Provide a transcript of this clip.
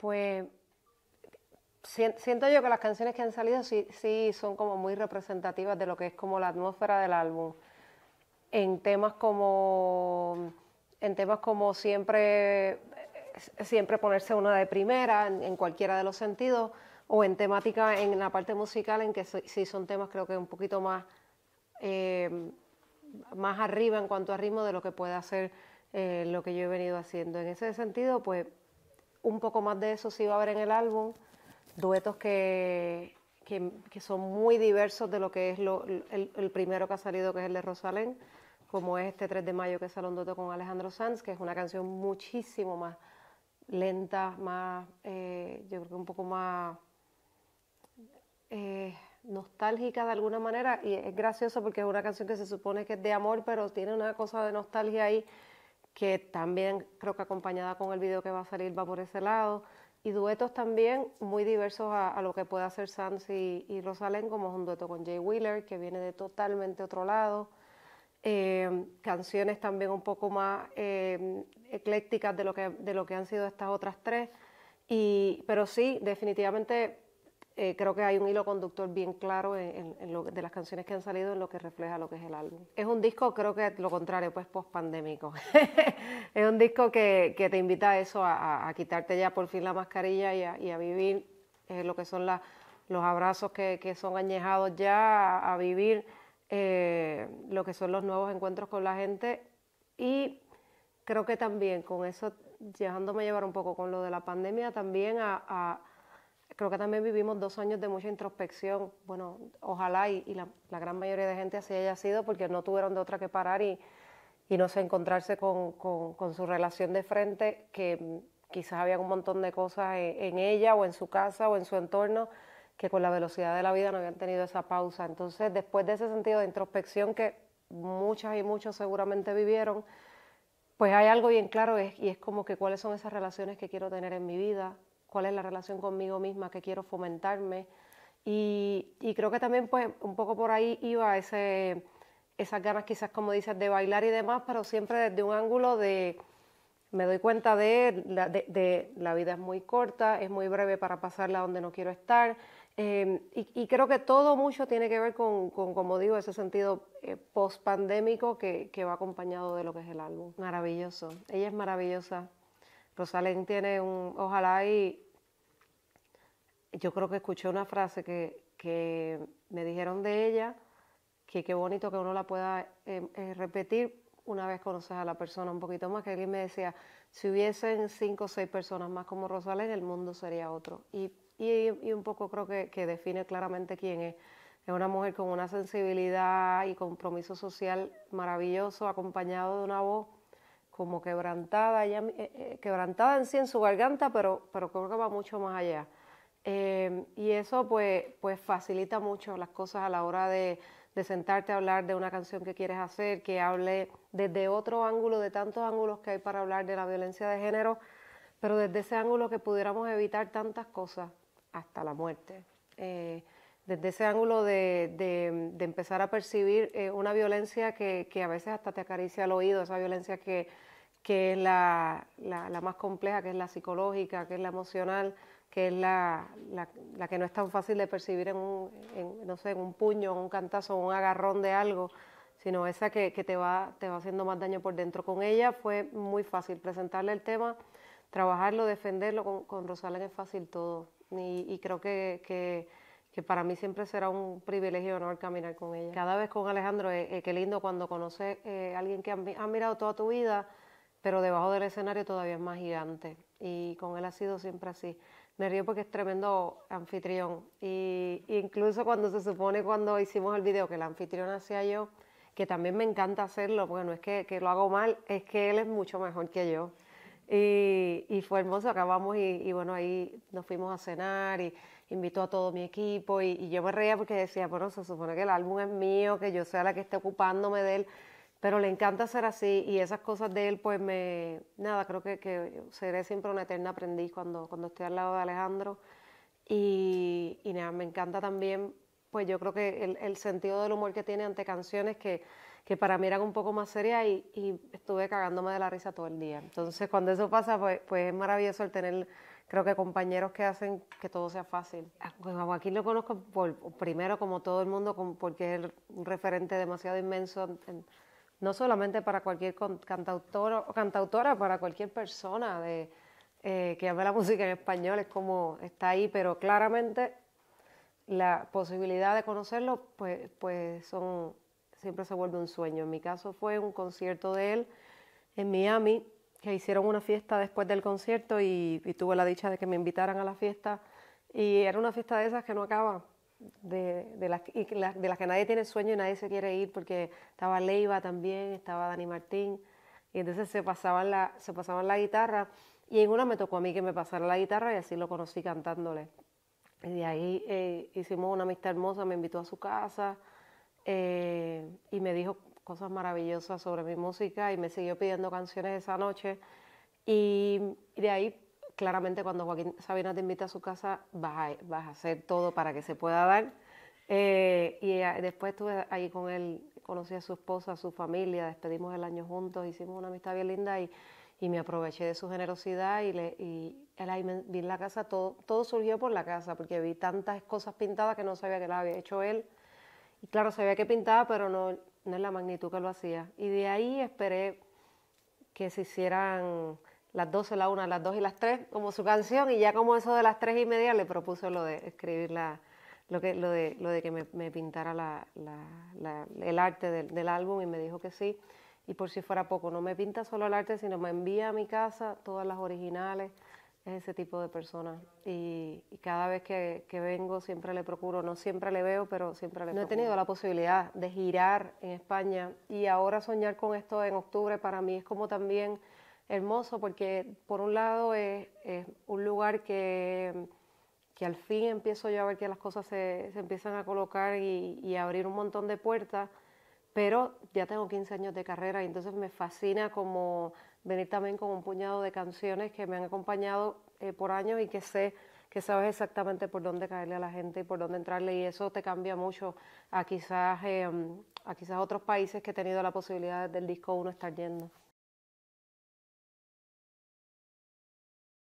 pues siento yo que las canciones que han salido sí, sí son como muy representativas de lo que es como la atmósfera del álbum. En temas como, en temas como siempre, eh, siempre ponerse una de primera en, cualquiera de los sentidos, o en temática, en la parte musical, en que sí, son temas creo que un poquito más, eh, más arriba en cuanto a ritmo de lo que puede hacer eh, lo que yo he venido haciendo. En ese sentido, pues un poco más de eso sí va a haber en el álbum, duetos que, son muy diversos de lo que es lo, el, primero que ha salido, que es el de Rosalén, como es este 3 de mayo que Salón un dueto con Alejandro Sanz, que es una canción muchísimo más lenta, más, eh, yo creo que un poco más eh, nostálgica de alguna manera, y es gracioso porque es una canción que se supone que es de amor, pero tiene una cosa de nostalgia ahí que también creo que acompañada con el video que va a salir va por ese lado. Y duetos también muy diversos a, lo que puede hacer Sans y, Rosalén, como es un dueto con Jay Wheeler, que viene de totalmente otro lado. Em, canciones también un poco más em, eclécticas de lo, que, de lo que han sido estas otras tres. Y, pero sí, definitivamente eh, creo que hay un hilo conductor bien claro en, de las canciones que han salido en lo que refleja lo que es el álbum. Es un disco, creo que lo contrario, pues post pandémico. es un disco que, que, te invita a eso, a, quitarte ya por fin la mascarilla y a, vivir eh, lo que son los abrazos que, que, son añejados ya, a, vivir eh, lo que son los nuevos encuentros con la gente. Y creo que también con eso, dejándome llevar un poco con lo de la pandemia, también a creo que también vivimos dos años de mucha introspección. Bueno, ojalá y, la, gran mayoría de gente así haya sido porque no tuvieron de otra que parar y, no sé, encontrarse con, su relación de frente, que quizás había un montón de cosas en, en, ella o en su casa o en su entorno que con la velocidad de la vida no habían tenido esa pausa. Entonces, después de ese sentido de introspección que muchas y muchos seguramente vivieron, pues hay algo bien claro y es como que cuáles son esas relaciones que quiero tener en mi vida, cuál es la relación conmigo misma que quiero fomentarme. Y, creo que también pues un poco por ahí iba ese, esas ganas quizás como dices de bailar y demás, pero siempre desde un ángulo de me doy cuenta de, de, la vida es muy corta, es muy breve para pasarla donde no quiero estar. Em, y, creo que todo mucho tiene que ver con, como digo, ese sentido eh, post-pandémico que va acompañado de lo que es el álbum. Maravilloso, ella es maravillosa. Rosalén pues tiene un, ojalá y, yo creo que escuché una frase que, me dijeron de ella, que qué bonito que uno la pueda em, eh, repetir una vez conoces a la persona un poquito más, que él me decía, si hubiesen cinco o seis personas más como Rosalén, el mundo sería otro. Y, y un poco creo que, que, define claramente quién es. Es una mujer con una sensibilidad y compromiso social maravilloso, acompañado de una voz como quebrantada, ya eh, eh, quebrantada en sí en su garganta, pero, pero creo que va mucho más allá. Em, y eso pues, pues facilita mucho las cosas a la hora de, sentarte a hablar de una canción que quieres hacer, que hable desde otro ángulo, de tantos ángulos que hay para hablar de la violencia de género, pero desde ese ángulo que pudiéramos evitar tantas cosas hasta la muerte. Eh, desde ese ángulo de, empezar a percibir una violencia que, que, a veces hasta te acaricia el oído, esa violencia que, que es la, más compleja, que es la psicológica, que es la emocional, que es la, que no es tan fácil de percibir en un, no sé, en un puño, en un cantazo, en un agarrón de algo, sino esa que, te, va, haciendo más daño por dentro. Con ella fue muy fácil presentarle el tema, trabajarlo, defenderlo, con, con Rosalén es fácil todo. Y, creo que, para mí siempre será un privilegio y honor caminar con ella. Cada vez con Alejandro, eh, eh, qué lindo cuando conoces a eh, alguien que ha mirado toda tu vida pero debajo del escenario todavía es más gigante. Y con él ha sido siempre así. Me río porque es tremendo anfitrión. Y incluso cuando se supone cuando hicimos el video que el anfitrión hacía yo, que también me encanta hacerlo, porque no es que, lo hago mal, es que él es mucho mejor que yo. Y, fue hermoso, acabamos y, bueno, ahí nos fuimos a cenar y invitó a todo mi equipo y, y yo me reía porque decía, bueno, se supone que el álbum es mío, que yo sea la que esté ocupándome de él, pero le encanta ser así y esas cosas de él, pues me, nada, creo que, seré siempre una eterna aprendiz cuando, cuando esté al lado de Alejandro. Y, nada, me encanta también, pues yo creo que el, sentido del humor que tiene ante canciones que, que para mí eran un poco más serias y, estuve cagándome de la risa todo el día. Entonces cuando eso pasa, pues, pues es maravilloso el tener creo que compañeros que hacen que todo sea fácil. Ah, pues, a Joaquín lo conozco primero como todo el mundo, porque es un referente demasiado inmenso no solamente para cualquier cantautor o cantautora, para cualquier persona de, eh, que ame la música en español, es como está ahí, pero claramente la posibilidad de conocerlo, pues, pues son, siempre se vuelve un sueño. En mi caso fue un concierto de él en Miami, que hicieron una fiesta después del concierto y, y tuve la dicha de que me invitaran a la fiesta. Y era una fiesta de esas que no acaba, de, las, de las que nadie tiene sueño y nadie se quiere ir, porque estaba Leiva también, estaba Dani Martín, y entonces se pasaban la, se pasaban la guitarra, y en una me tocó a mí que me pasara la guitarra y así lo conocí cantándole. Y de ahí eh, hicimos una amistad hermosa, me invitó a su casa eh, y me dijo cosas maravillosas sobre mi música y me siguió pidiendo canciones esa noche. Y de ahí claramente cuando Joaquín Sabina te invita a su casa, vas a, hacer todo para que se pueda dar. Eh, y eh, después estuve ahí con él, conocí a su esposa, a su familia, despedimos el año juntos, hicimos una amistad bien linda y, me aproveché de su generosidad y, le, él ahí me, vi en la casa, todo, todo surgió por la casa, porque vi tantas cosas pintadas que no sabía que las había hecho él. Y claro, sabía que pintaba, pero no, no en la magnitud que lo hacía. Y de ahí esperé que se hicieran las 12, la 1, las 2 y las 3 como su canción y ya como eso de las 3 y media le propuso lo de escribir la, lo, que, lo, de, lo de que me, pintara la, la, la, el arte del, álbum y me dijo que sí. Y por si fuera poco, no me pinta solo el arte, sino me envía a mi casa todas las originales. Es ese tipo de persona. Y, cada vez que, que, vengo siempre le procuro, no siempre le veo, pero siempre le... No he tenido la posibilidad de girar en España y ahora soñar con esto en octubre para mí es como también hermoso porque por un lado es, un lugar que, que, al fin empiezo yo a ver que las cosas se, empiezan a colocar y, y, abrir un montón de puertas, pero ya tengo 15 años de carrera y entonces me fascina como venir también con un puñado de canciones que me han acompañado eh, por años y que sé que sabes exactamente por dónde caerle a la gente y por dónde entrarle y eso te cambia mucho a quizás, em, a quizás otros países que he tenido la posibilidad del disco uno estar yendo.